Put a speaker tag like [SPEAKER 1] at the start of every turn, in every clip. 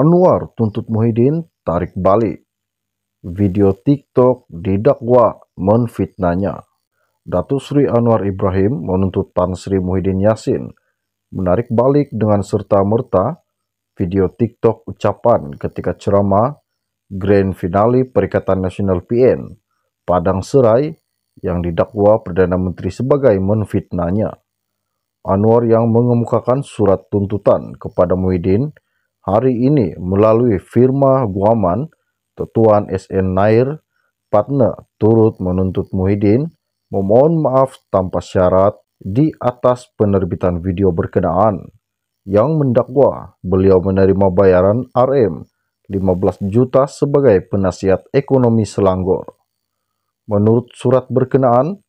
[SPEAKER 1] Anwar tuntut Muhyiddin tarik balik. Video TikTok didakwa menfitnahnya. Datu Sri Anwar Ibrahim menuntut Tan Sri Muhyiddin Yassin menarik balik dengan serta-merta video TikTok ucapan ketika ceramah Grand Finale Perikatan Nasional PN Padang Serai yang didakwa Perdana Menteri sebagai menfitnahnya. Anwar yang mengemukakan surat tuntutan kepada Muhyiddin hari ini melalui firma Guaman, Tetuan SN Nair, partner turut menuntut Muhyiddin memohon maaf tanpa syarat di atas penerbitan video berkenaan yang mendakwa beliau menerima bayaran RM 15 juta sebagai penasihat ekonomi Selangor. Menurut surat berkenaan,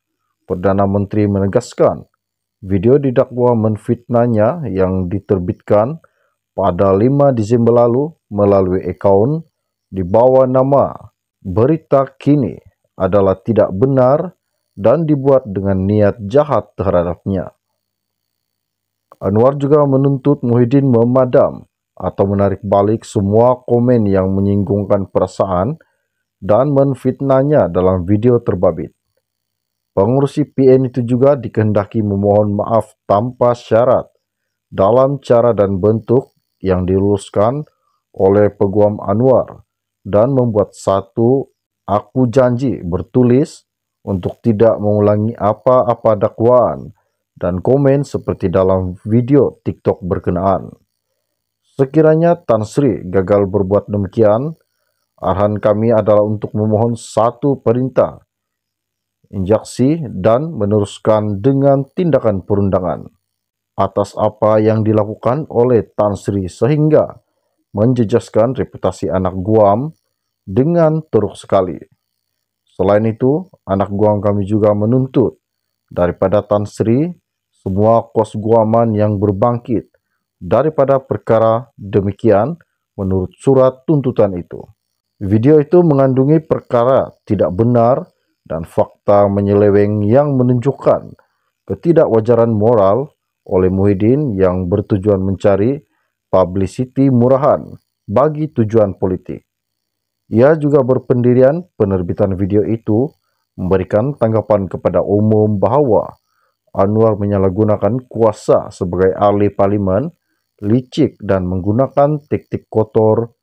[SPEAKER 1] Perdana Menteri menegaskan video didakwa menfitnahnya yang diterbitkan pada 5 Disember lalu melalui akaun di bawah nama Berita Kini adalah tidak benar dan dibuat dengan niat jahat terhadapnya. Anwar juga menuntut Muhyiddin memadam atau menarik balik semua komen yang menyinggungkan perasaan dan menfitnahnya dalam video terbabit. Pengurusi PN itu juga dikehendaki memohon maaf tanpa syarat dalam cara dan bentuk yang diluluskan oleh Peguam Anwar dan membuat satu aku janji bertulis untuk tidak mengulangi apa-apa dakwaan dan komen seperti dalam video TikTok berkenaan. Sekiranya Tan Sri gagal berbuat demikian, arahan kami adalah untuk memohon satu perintah, injaksi, dan meneruskan dengan tindakan perundangan atas apa yang dilakukan oleh Tan Sri sehingga menjejaskan reputasi anak Guam dengan teruk sekali. Selain itu, anak Guam kami juga menuntut daripada Tan Sri semua kos Guaman yang berbangkit daripada perkara demikian menurut surat tuntutan itu. Video itu mengandungi perkara tidak benar dan fakta menyeleweng yang menunjukkan ketidakwajaran moral oleh Muhyiddin yang bertujuan mencari publicity murahan bagi tujuan politik. Ia juga berpendirian penerbitan video itu memberikan tanggapan kepada umum bahwa Anwar menyalahgunakan kuasa sebagai ahli parlimen, licik dan menggunakan taktik kotor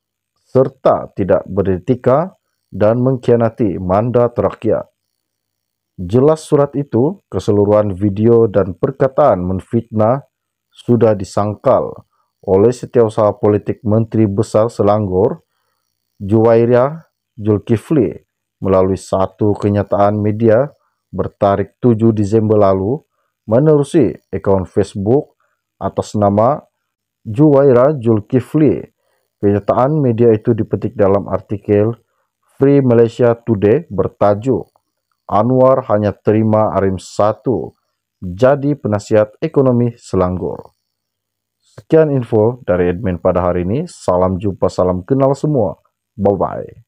[SPEAKER 1] serta tidak beretika dan mengkhianati mandat rakyat. Jelas surat itu, keseluruhan video dan perkataan menfitnah sudah disangkal oleh setiausaha politik Menteri Besar Selangor, Juwairia Julkifli, melalui satu kenyataan media bertarik 7 Desember lalu menerusi akun Facebook atas nama Juwaira Julkifli. Kenyataan media itu dipetik dalam artikel Free Malaysia Today bertajuk Anwar hanya terima Arim satu, jadi penasihat ekonomi Selangor. Sekian info dari admin pada hari ini. Salam jumpa, salam kenal semua. Bye-bye.